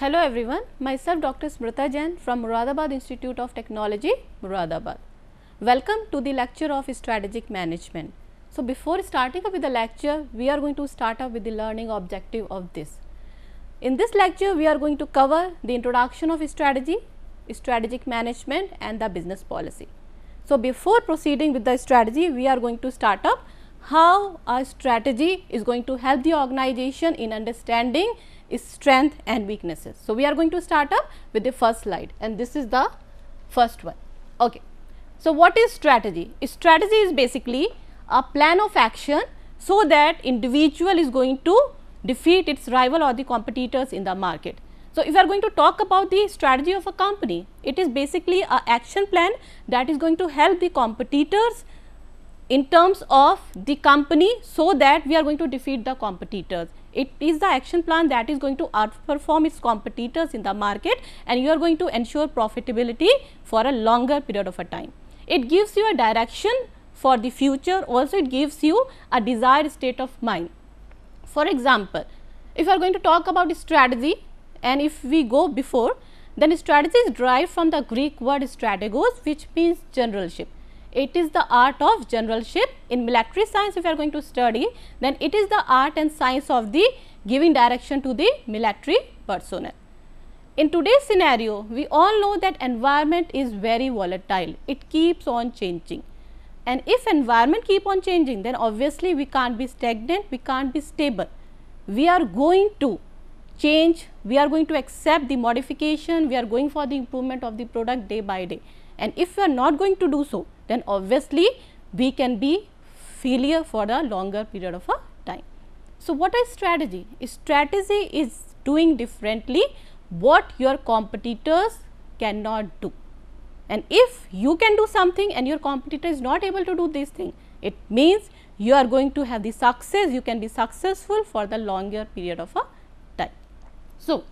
Hello everyone, myself Dr. Smrita Jain from Muradabad Institute of Technology, Muradabad. Welcome to the lecture of strategic management. So, before starting up with the lecture, we are going to start up with the learning objective of this. In this lecture, we are going to cover the introduction of strategy, strategic management and the business policy. So, before proceeding with the strategy, we are going to start up how a strategy is going to help the organization in understanding is strength and weaknesses. So, we are going to start up with the first slide and this is the first one. Okay. So, what is strategy? A strategy is basically a plan of action so that individual is going to defeat its rival or the competitors in the market. So, if you are going to talk about the strategy of a company, it is basically a action plan that is going to help the competitors in terms of the company so that we are going to defeat the competitors. It is the action plan that is going to outperform its competitors in the market and you are going to ensure profitability for a longer period of a time. It gives you a direction for the future, also it gives you a desired state of mind. For example, if you are going to talk about strategy and if we go before, then strategy is derived from the Greek word strategos which means generalship it is the art of generalship. In military science, if you are going to study, then it is the art and science of the giving direction to the military personnel. In today's scenario, we all know that environment is very volatile. It keeps on changing. And if environment keep on changing, then obviously we can't be stagnant, we can't be stable. We are going to change, we are going to accept the modification, we are going for the improvement of the product day by day. And if we are not going to do so, then obviously B can be failure for a longer period of a time. So, what is strategy? A strategy is doing differently what your competitors cannot do. And if you can do something and your competitor is not able to do this thing, it means you are going to have the success, you can be successful for the longer period of a time. So,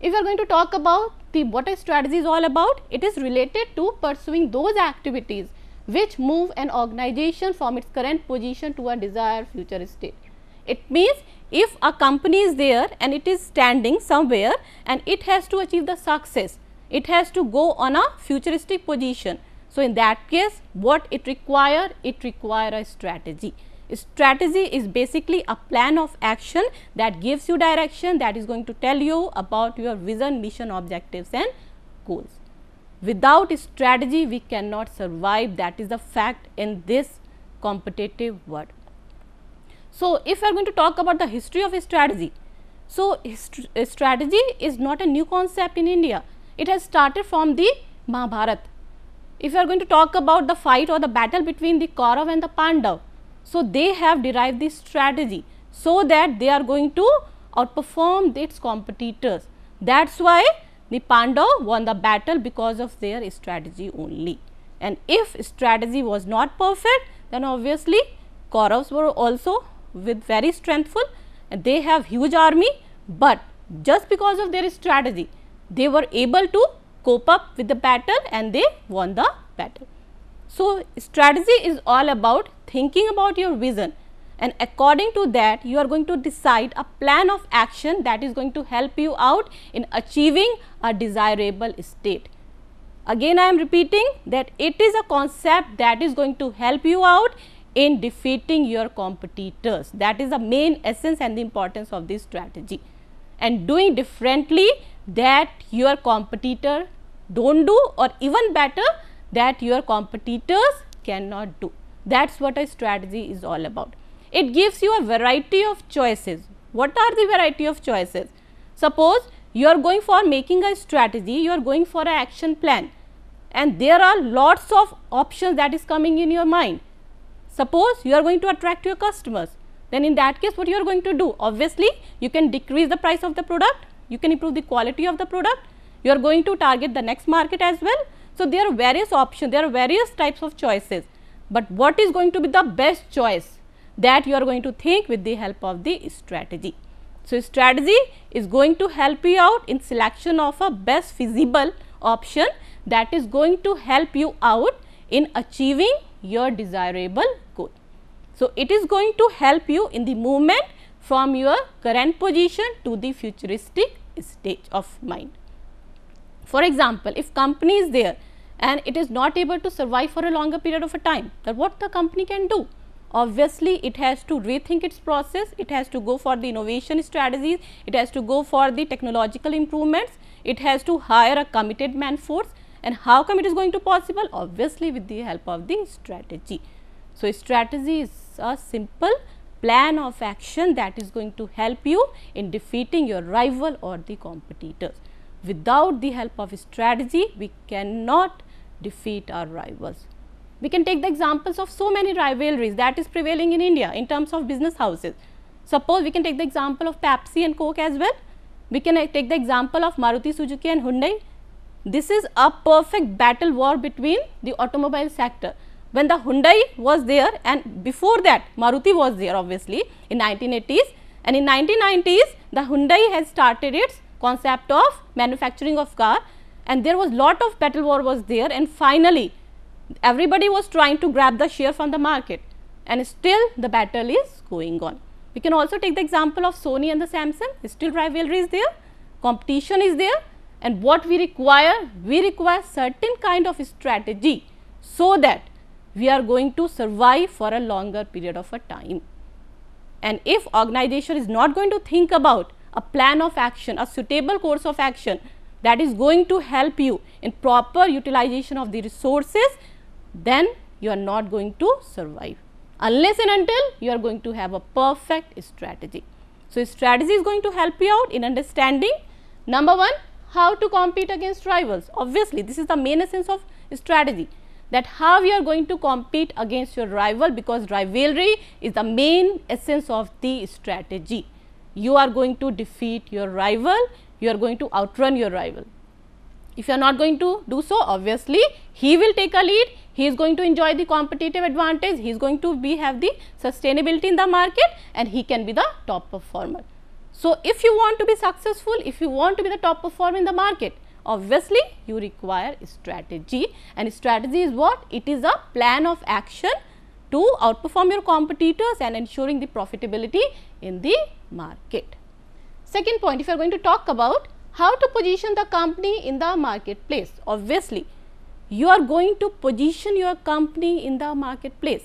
if you are going to talk about the what a strategy is all about, it is related to pursuing those activities which move an organization from its current position to a desired future state. It means if a company is there and it is standing somewhere and it has to achieve the success, it has to go on a futuristic position. So, in that case what it require? It require a strategy. A strategy is basically a plan of action that gives you direction that is going to tell you about your vision, mission, objectives and goals. Without strategy, we cannot survive. That is the fact in this competitive world. So, if we are going to talk about the history of strategy, so strategy is not a new concept in India. It has started from the Mahabharata. If you are going to talk about the fight or the battle between the Kaurav and the Pandav, so they have derived this strategy so that they are going to outperform its competitors. That is why the Pandav won the battle because of their strategy only. And if strategy was not perfect, then obviously Kauravs were also with very strengthful and they have huge army, but just because of their strategy, they were able to cope up with the battle and they won the battle. So, strategy is all about thinking about your vision and according to that you are going to decide a plan of action that is going to help you out in achieving a desirable state. Again I am repeating that it is a concept that is going to help you out in defeating your competitors. That is the main essence and the importance of this strategy and doing differently that your competitor don't do or even better that your competitors cannot do. That is what a strategy is all about it gives you a variety of choices. What are the variety of choices? Suppose you are going for making a strategy, you are going for an action plan and there are lots of options that is coming in your mind. Suppose you are going to attract your customers, then in that case what you are going to do? Obviously, you can decrease the price of the product, you can improve the quality of the product, you are going to target the next market as well. So, there are various options, there are various types of choices, but what is going to be the best choice? that you are going to think with the help of the strategy. So, strategy is going to help you out in selection of a best feasible option that is going to help you out in achieving your desirable goal. So, it is going to help you in the movement from your current position to the futuristic stage of mind. For example, if company is there and it is not able to survive for a longer period of a time, then what the company can do? obviously it has to rethink its process, it has to go for the innovation strategies, it has to go for the technological improvements, it has to hire a committed man force and how come it is going to possible? Obviously, with the help of the strategy. So, strategy is a simple plan of action that is going to help you in defeating your rival or the competitors. Without the help of strategy, we cannot defeat our rivals. We can take the examples of so many rivalries that is prevailing in India in terms of business houses. Suppose we can take the example of Pepsi and Coke as well. We can uh, take the example of Maruti Suzuki and Hyundai. This is a perfect battle war between the automobile sector. When the Hyundai was there and before that Maruti was there obviously in 1980s and in 1990s the Hyundai has started its concept of manufacturing of car and there was lot of battle war was there and finally everybody was trying to grab the share from the market and still the battle is going on. We can also take the example of Sony and the Samsung, still rivalry is there, competition is there and what we require? We require certain kind of strategy so that we are going to survive for a longer period of a time. And if organization is not going to think about a plan of action, a suitable course of action that is going to help you in proper utilization of the resources, then you are not going to survive unless and until you are going to have a perfect strategy. So, strategy is going to help you out in understanding number 1 how to compete against rivals. Obviously, this is the main essence of strategy that how you are going to compete against your rival because rivalry is the main essence of the strategy. You are going to defeat your rival, you are going to outrun your rival. If you are not going to do so, obviously, he will take a lead, he is going to enjoy the competitive advantage, he is going to be have the sustainability in the market and he can be the top performer. So, if you want to be successful, if you want to be the top performer in the market, obviously you require strategy and strategy is what? It is a plan of action to outperform your competitors and ensuring the profitability in the market. Second point, if you are going to talk about how to position the company in the marketplace, obviously you are going to position your company in the marketplace.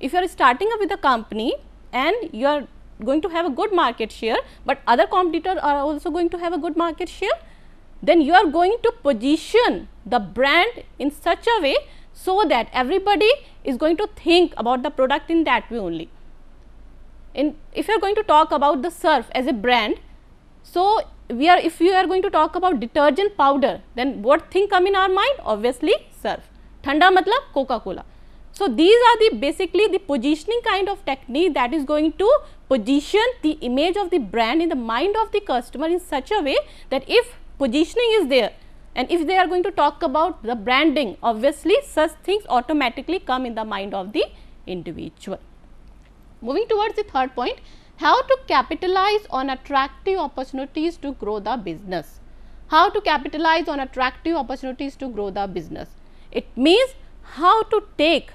If you are starting up with a company and you are going to have a good market share, but other competitors are also going to have a good market share, then you are going to position the brand in such a way so that everybody is going to think about the product in that way only. In if you are going to talk about the surf as a brand, so we are if we are going to talk about detergent powder then what thing come in our mind obviously surf thanda matlab coca cola so these are the basically the positioning kind of technique that is going to position the image of the brand in the mind of the customer in such a way that if positioning is there and if they are going to talk about the branding obviously such things automatically come in the mind of the individual moving towards the third point how to capitalize on attractive opportunities to grow the business. How to capitalize on attractive opportunities to grow the business. It means how to take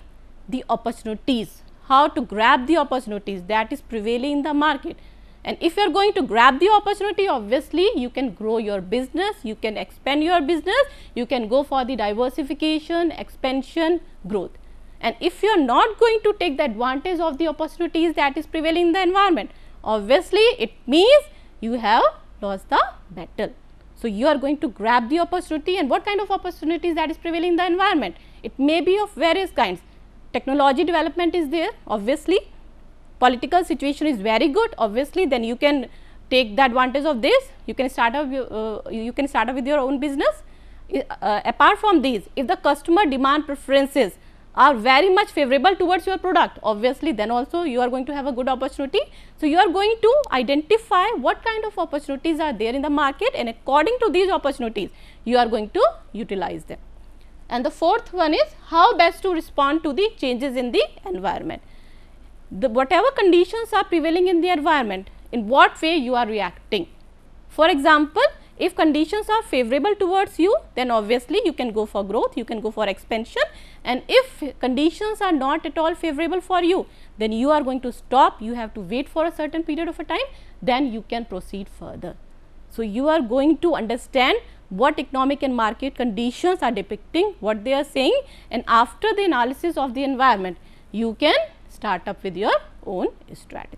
the opportunities, how to grab the opportunities that is prevailing in the market. And if you are going to grab the opportunity, obviously you can grow your business, you can expand your business, you can go for the diversification, expansion, growth. And if you are not going to take the advantage of the opportunities that is prevailing in the environment, obviously it means you have lost the battle. So, you are going to grab the opportunity and what kind of opportunities that is prevailing in the environment? It may be of various kinds. Technology development is there obviously, political situation is very good obviously, then you can take the advantage of this, you can start up, uh, you can start up with your own business. Uh, apart from these, if the customer demand preferences are very much favorable towards your product obviously then also you are going to have a good opportunity. So, you are going to identify what kind of opportunities are there in the market and according to these opportunities you are going to utilize them. And the fourth one is how best to respond to the changes in the environment. The whatever conditions are prevailing in the environment in what way you are reacting. For example, if conditions are favorable towards you, then obviously you can go for growth, you can go for expansion and if conditions are not at all favorable for you, then you are going to stop, you have to wait for a certain period of a time, then you can proceed further. So, you are going to understand what economic and market conditions are depicting, what they are saying and after the analysis of the environment, you can start up with your own strategy.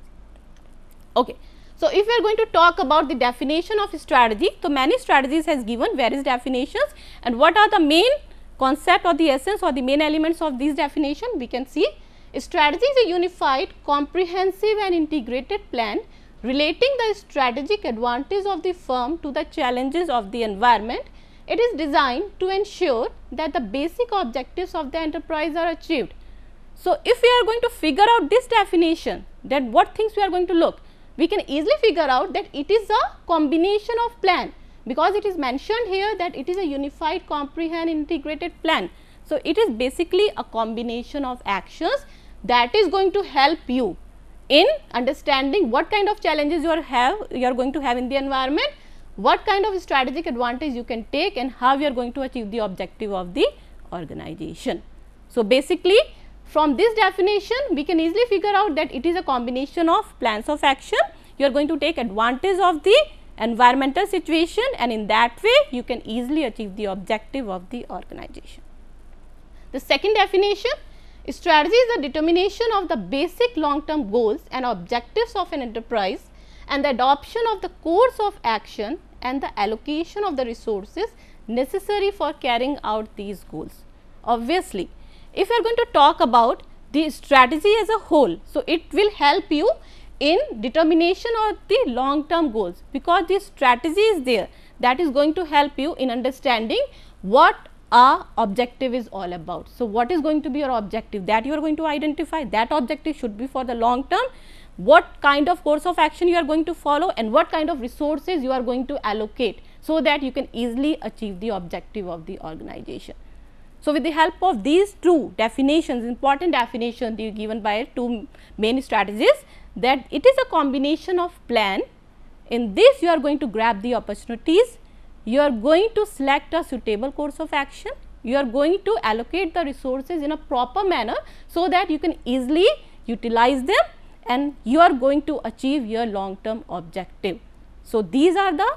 Okay. So, if we are going to talk about the definition of strategy, so many strategies has given various definitions and what are the main concept or the essence or the main elements of these definition we can see. Strategy is a unified, comprehensive and integrated plan relating the strategic advantage of the firm to the challenges of the environment. It is designed to ensure that the basic objectives of the enterprise are achieved. So, if we are going to figure out this definition, then what things we are going to look? we can easily figure out that it is a combination of plan because it is mentioned here that it is a unified comprehend integrated plan. So, it is basically a combination of actions that is going to help you in understanding what kind of challenges you are have you are going to have in the environment, what kind of strategic advantage you can take and how you are going to achieve the objective of the organization. So, basically from this definition, we can easily figure out that it is a combination of plans of action. You are going to take advantage of the environmental situation and in that way you can easily achieve the objective of the organization. The second definition strategy is the determination of the basic long term goals and objectives of an enterprise and the adoption of the course of action and the allocation of the resources necessary for carrying out these goals. Obviously, if you are going to talk about the strategy as a whole, so it will help you in determination of the long term goals because the strategy is there that is going to help you in understanding what our objective is all about. So, what is going to be your objective that you are going to identify that objective should be for the long term, what kind of course of action you are going to follow and what kind of resources you are going to allocate so that you can easily achieve the objective of the organization. So, with the help of these two definitions, important definition given by two main strategies that it is a combination of plan. In this you are going to grab the opportunities, you are going to select a suitable course of action, you are going to allocate the resources in a proper manner so that you can easily utilize them and you are going to achieve your long term objective. So, these are the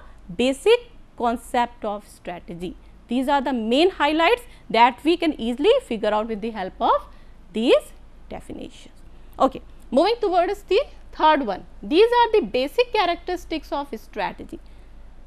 basic concept of strategy. These are the main highlights that we can easily figure out with the help of these definitions. Okay. Moving towards the third one, these are the basic characteristics of strategy.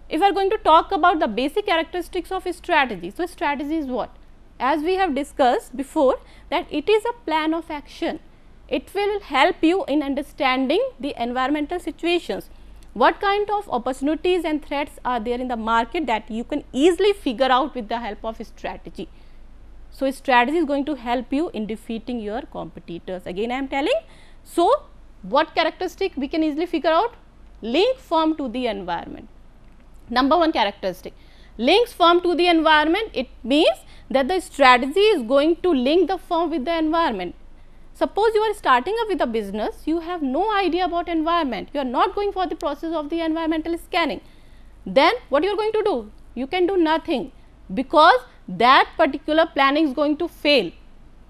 If we are going to talk about the basic characteristics of strategy, so strategy is what? As we have discussed before that it is a plan of action. It will help you in understanding the environmental situations what kind of opportunities and threats are there in the market that you can easily figure out with the help of strategy. So, strategy is going to help you in defeating your competitors again I am telling. So, what characteristic we can easily figure out? Link form to the environment. Number one characteristic, links form to the environment, it means that the strategy is going to link the firm with the environment. Suppose you are starting up with a business, you have no idea about environment, you are not going for the process of the environmental scanning. Then what you are going to do? You can do nothing because that particular planning is going to fail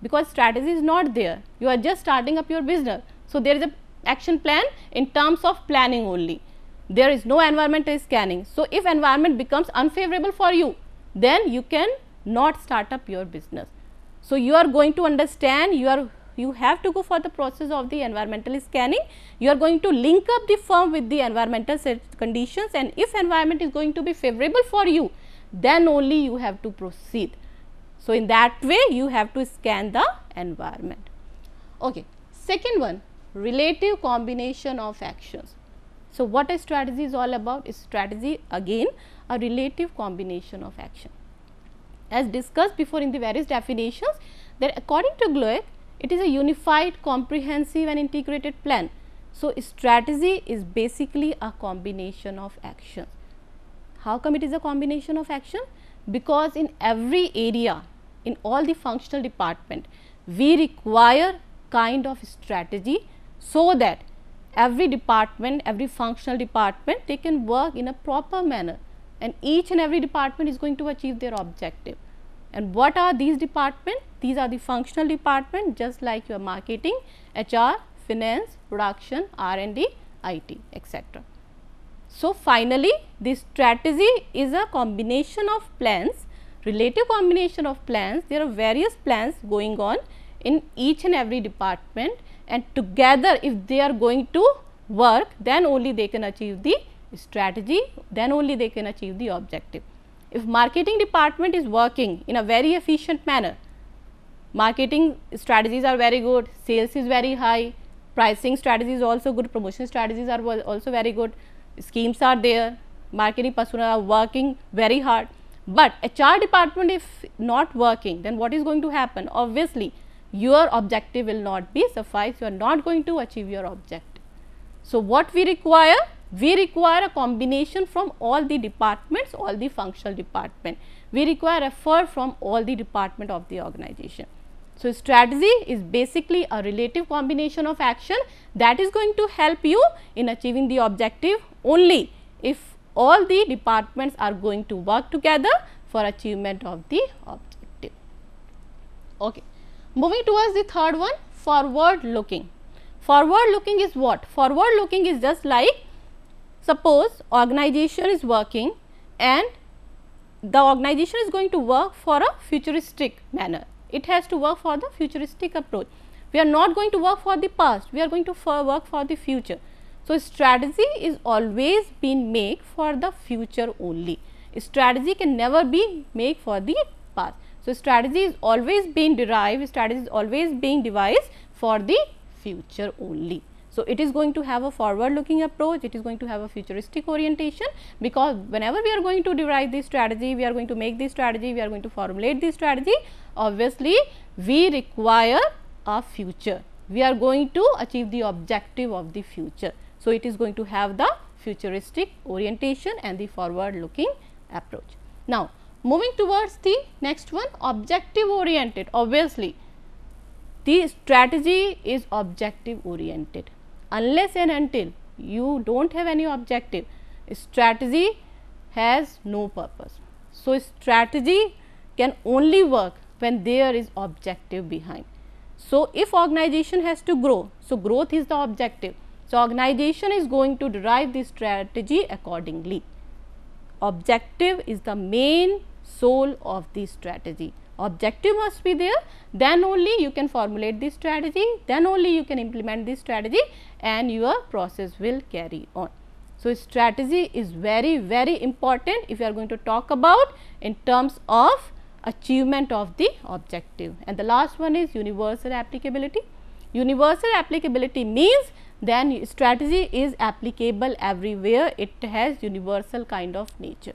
because strategy is not there. You are just starting up your business. So, there is a action plan in terms of planning only. There is no environmental scanning. So, if environment becomes unfavorable for you, then you can not start up your business. So, you are going to understand, you are you have to go for the process of the environmental scanning. You are going to link up the firm with the environmental conditions and if environment is going to be favorable for you, then only you have to proceed. So, in that way you have to scan the environment. Okay. Second one relative combination of actions. So, what a strategy is all about is strategy again a relative combination of action. As discussed before in the various definitions that according to Gloeck it is a unified, comprehensive and integrated plan. So, strategy is basically a combination of actions. How come it is a combination of action? Because in every area, in all the functional department, we require kind of strategy so that every department, every functional department, they can work in a proper manner and each and every department is going to achieve their objective. And what are these departments? These are the functional department just like your marketing, HR, finance, production, R&D, IT etc. So, finally, this strategy is a combination of plans, relative combination of plans. There are various plans going on in each and every department and together if they are going to work, then only they can achieve the strategy, then only they can achieve the objective. If marketing department is working in a very efficient manner, marketing strategies are very good, sales is very high, pricing strategies also good, promotion strategies are also very good, schemes are there, marketing personnel are working very hard. But HR department if not working, then what is going to happen? Obviously, your objective will not be suffice, you are not going to achieve your objective. So, what we require? We require a combination from all the departments, all the functional department. We require effort from all the department of the organization. So, strategy is basically a relative combination of action that is going to help you in achieving the objective only if all the departments are going to work together for achievement of the objective. Okay. Moving towards the third one forward looking. Forward looking is what? Forward looking is just like suppose organization is working and the organization is going to work for a futuristic manner. It has to work for the futuristic approach. We are not going to work for the past, we are going to for work for the future. So, strategy is always been made for the future only. Strategy can never be made for the past. So, strategy is always being derived, strategy is always being devised for the future only. So, it is going to have a forward looking approach, it is going to have a futuristic orientation because whenever we are going to derive this strategy, we are going to make this strategy, we are going to formulate this strategy, obviously we require a future. We are going to achieve the objective of the future. So, it is going to have the futuristic orientation and the forward looking approach. Now, moving towards the next one objective oriented obviously, the strategy is objective oriented unless and until you do not have any objective strategy has no purpose. So, strategy can only work when there is objective behind. So, if organization has to grow, so growth is the objective. So, organization is going to derive the strategy accordingly. Objective is the main soul of the strategy. Objective must be there, then only you can formulate the strategy, then only you can implement the strategy and your process will carry on. So, strategy is very, very important if you are going to talk about in terms of achievement of the objective. And the last one is universal applicability. Universal applicability means then strategy is applicable everywhere, it has universal kind of nature.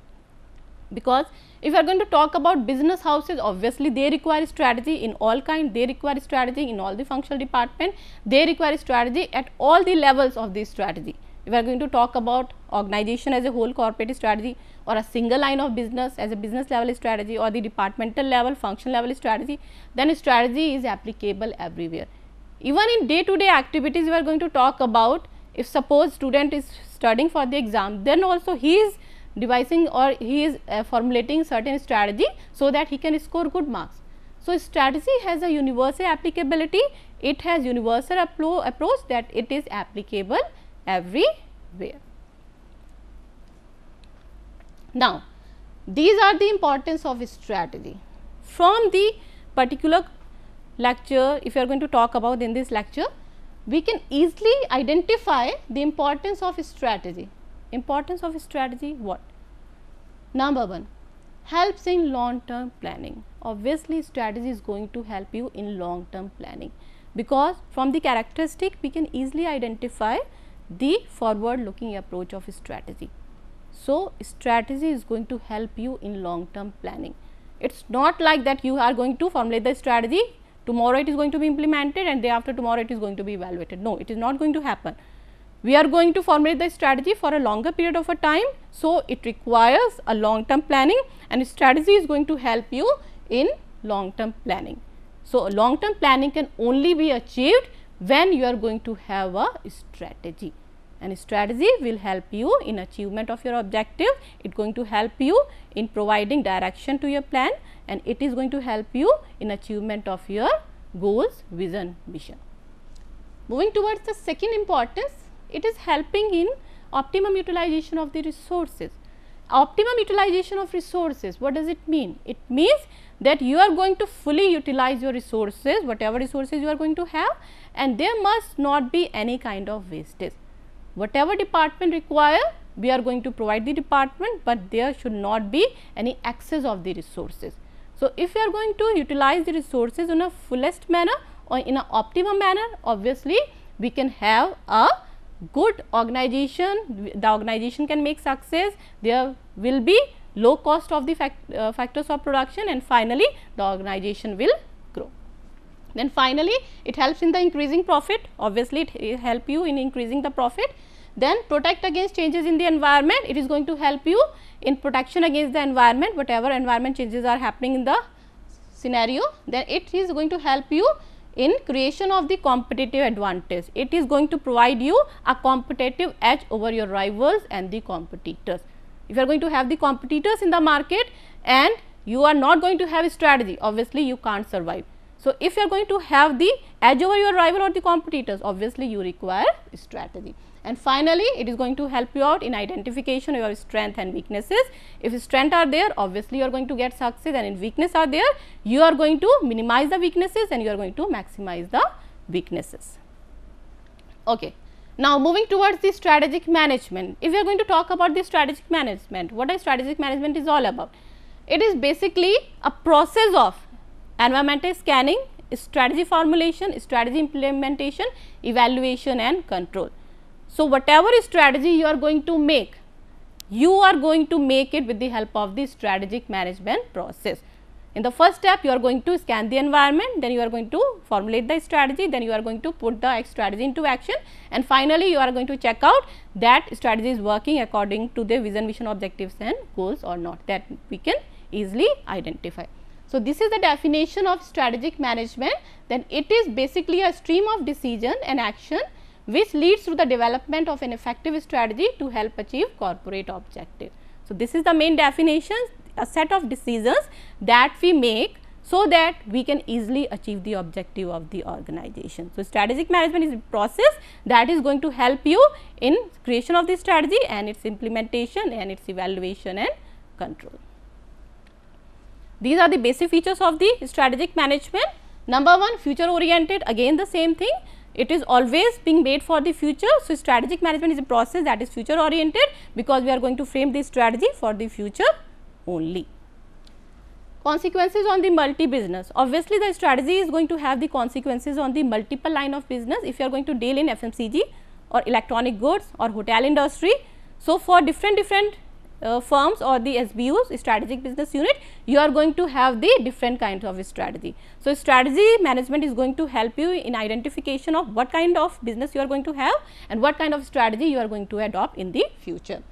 Because if you are going to talk about business houses, obviously they require strategy in all kind, they require strategy in all the functional department, they require strategy at all the levels of the strategy. If we are going to talk about organization as a whole corporate strategy or a single line of business as a business level strategy or the departmental level function level strategy, then strategy is applicable everywhere. Even in day to day activities we are going to talk about if suppose student is studying for the exam then also he is devising or he is uh, formulating certain strategy so that he can score good marks. So, strategy has a universal applicability, it has universal appro approach that it is applicable everywhere. Now, these are the importance of strategy. From the particular lecture, if you are going to talk about in this lecture, we can easily identify the importance of strategy. Importance of strategy what? Number 1 helps in long term planning. Obviously, strategy is going to help you in long term planning because from the characteristic we can easily identify the forward looking approach of strategy. So, strategy is going to help you in long term planning. It is not like that you are going to formulate the strategy tomorrow it is going to be implemented and day after tomorrow it is going to be evaluated. No, it is not going to happen. We are going to formulate the strategy for a longer period of a time. So, it requires a long term planning and strategy is going to help you in long term planning. So, long term planning can only be achieved when you are going to have a strategy and strategy will help you in achievement of your objective. It going to help you in providing direction to your plan and it is going to help you in achievement of your goals, vision, mission. Moving towards the second importance, it is helping in optimum utilization of the resources. Optimum utilization of resources, what does it mean? It means that you are going to fully utilize your resources, whatever resources you are going to have and there must not be any kind of wastage. Whatever department require, we are going to provide the department, but there should not be any excess of the resources. So, if you are going to utilize the resources in a fullest manner or in an optimum manner, obviously, we can have a good organization, the organization can make success, there will be low cost of the fact, uh, factors of production and finally, the organization will grow. Then finally, it helps in the increasing profit obviously, it, it help you in increasing the profit. Then protect against changes in the environment, it is going to help you in protection against the environment whatever environment changes are happening in the scenario then it is going to help you in creation of the competitive advantage. It is going to provide you a competitive edge over your rivals and the competitors. If you are going to have the competitors in the market and you are not going to have a strategy, obviously you can't survive. So, if you are going to have the edge over your rival or the competitors, obviously you require strategy. And finally, it is going to help you out in identification of your strength and weaknesses. If strength are there, obviously you are going to get success and if weakness are there, you are going to minimize the weaknesses and you are going to maximize the weaknesses. Okay. Now, moving towards the strategic management, if we are going to talk about the strategic management, what is strategic management is all about? It is basically a process of environmental scanning, strategy formulation, strategy implementation, evaluation and control. So, whatever strategy you are going to make, you are going to make it with the help of the strategic management process. In the first step, you are going to scan the environment, then you are going to formulate the strategy, then you are going to put the strategy into action and finally, you are going to check out that strategy is working according to the vision, mission, objectives and goals or not that we can easily identify. So, this is the definition of strategic management then it is basically a stream of decision and action which leads to the development of an effective strategy to help achieve corporate objective. So, this is the main definition a set of decisions that we make so that we can easily achieve the objective of the organization. So, strategic management is a process that is going to help you in creation of the strategy and its implementation and its evaluation and control. These are the basic features of the strategic management. Number one future oriented again the same thing it is always being made for the future. So, strategic management is a process that is future oriented because we are going to frame the strategy for the future only. Consequences on the multi business. Obviously, the strategy is going to have the consequences on the multiple line of business if you are going to deal in FMCG or electronic goods or hotel industry. So, for different different uh, firms or the SBUs strategic business unit you are going to have the different kinds of strategy. So, strategy management is going to help you in identification of what kind of business you are going to have and what kind of strategy you are going to adopt in the future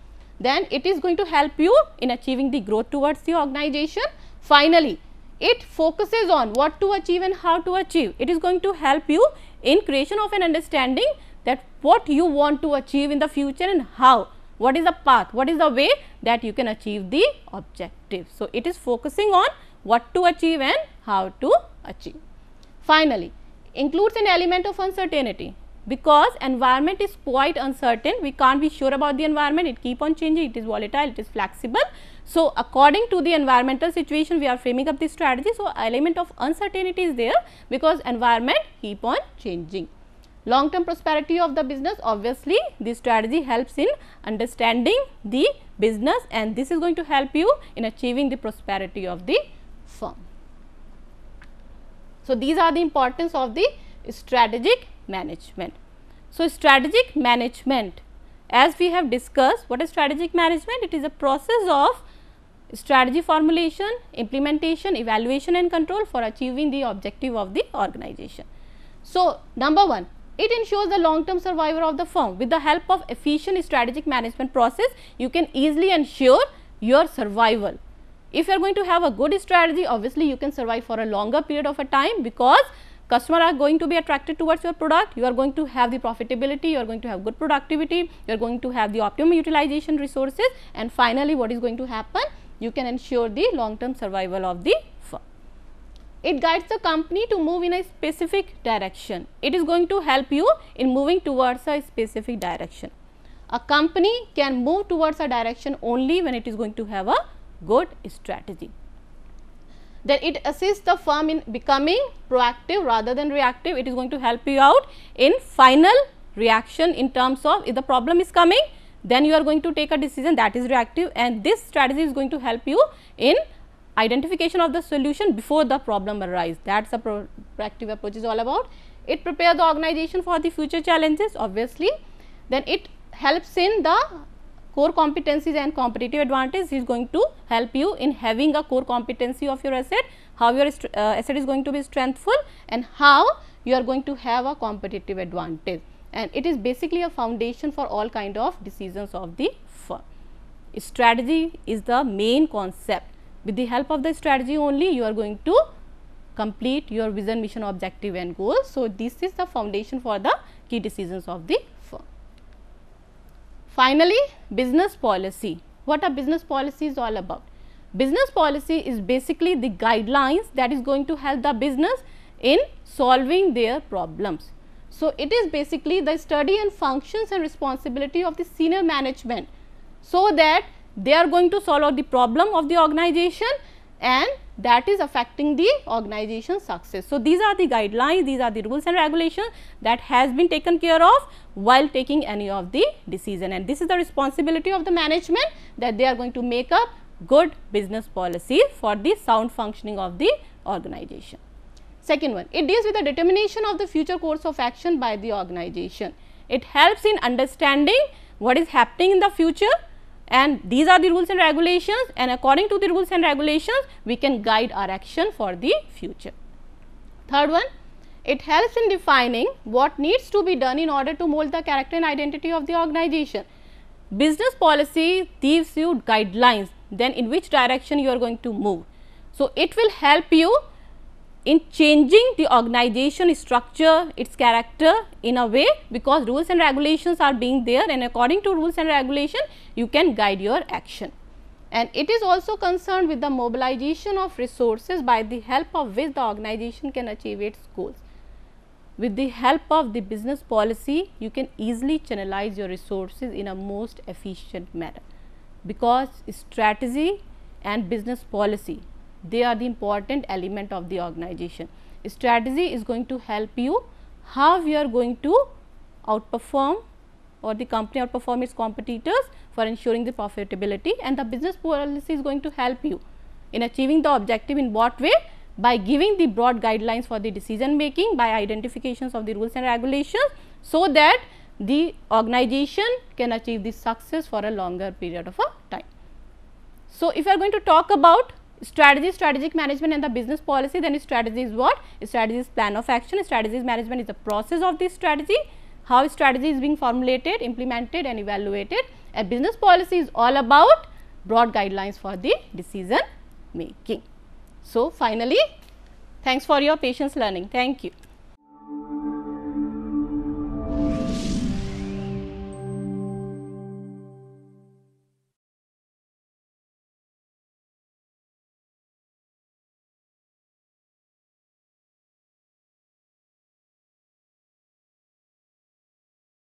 then it is going to help you in achieving the growth towards the organization. Finally, it focuses on what to achieve and how to achieve. It is going to help you in creation of an understanding that what you want to achieve in the future and how, what is the path, what is the way that you can achieve the objective. So, it is focusing on what to achieve and how to achieve. Finally, includes an element of uncertainty because environment is quite uncertain we can't be sure about the environment it keep on changing it is volatile it is flexible so according to the environmental situation we are framing up the strategy so element of uncertainty is there because environment keep on changing long term prosperity of the business obviously this strategy helps in understanding the business and this is going to help you in achieving the prosperity of the firm so these are the importance of the strategic management. So, strategic management as we have discussed what is strategic management? It is a process of strategy formulation, implementation, evaluation and control for achieving the objective of the organization. So, number 1 it ensures the long term survival of the firm with the help of efficient strategic management process you can easily ensure your survival. If you are going to have a good strategy obviously you can survive for a longer period of a time because customer are going to be attracted towards your product, you are going to have the profitability, you are going to have good productivity, you are going to have the optimum utilization resources and finally, what is going to happen? You can ensure the long term survival of the firm. It guides the company to move in a specific direction. It is going to help you in moving towards a specific direction. A company can move towards a direction only when it is going to have a good strategy then it assists the firm in becoming proactive rather than reactive. It is going to help you out in final reaction in terms of if the problem is coming, then you are going to take a decision that is reactive and this strategy is going to help you in identification of the solution before the problem arises. That is a proactive approach is all about. It prepares the organization for the future challenges obviously, then it helps in the core competencies and competitive advantage is going to help you in having a core competency of your asset, how your uh, asset is going to be strengthful and how you are going to have a competitive advantage and it is basically a foundation for all kind of decisions of the firm. Strategy is the main concept. With the help of the strategy only you are going to complete your vision, mission, objective and goals. So, this is the foundation for the key decisions of the Finally, business policy. What are business policies all about? Business policy is basically the guidelines that is going to help the business in solving their problems. So, it is basically the study and functions and responsibility of the senior management. So, that they are going to solve the problem of the organization and that is affecting the organization success. So, these are the guidelines, these are the rules and regulations that has been taken care of while taking any of the decision and this is the responsibility of the management that they are going to make up good business policy for the sound functioning of the organization. Second one, it deals with the determination of the future course of action by the organization. It helps in understanding what is happening in the future and these are the rules and regulations and according to the rules and regulations we can guide our action for the future. Third one, it helps in defining what needs to be done in order to mold the character and identity of the organization. Business policy gives you guidelines then in which direction you are going to move. So, it will help you in changing the organization structure, its character in a way because rules and regulations are being there and according to rules and regulation, you can guide your action. And it is also concerned with the mobilization of resources by the help of which the organization can achieve its goals. With the help of the business policy, you can easily channelize your resources in a most efficient manner because strategy and business policy they are the important element of the organization. Strategy is going to help you how you are going to outperform or the company outperform its competitors for ensuring the profitability and the business policy is going to help you in achieving the objective in what way? By giving the broad guidelines for the decision making, by identifications of the rules and regulations, so that the organization can achieve the success for a longer period of a time. So, if you are going to talk about strategy strategic management and the business policy then strategy is what strategy is plan of action Strategy is management is the process of this strategy how strategy is being formulated implemented and evaluated a business policy is all about broad guidelines for the decision making so finally thanks for your patience learning thank you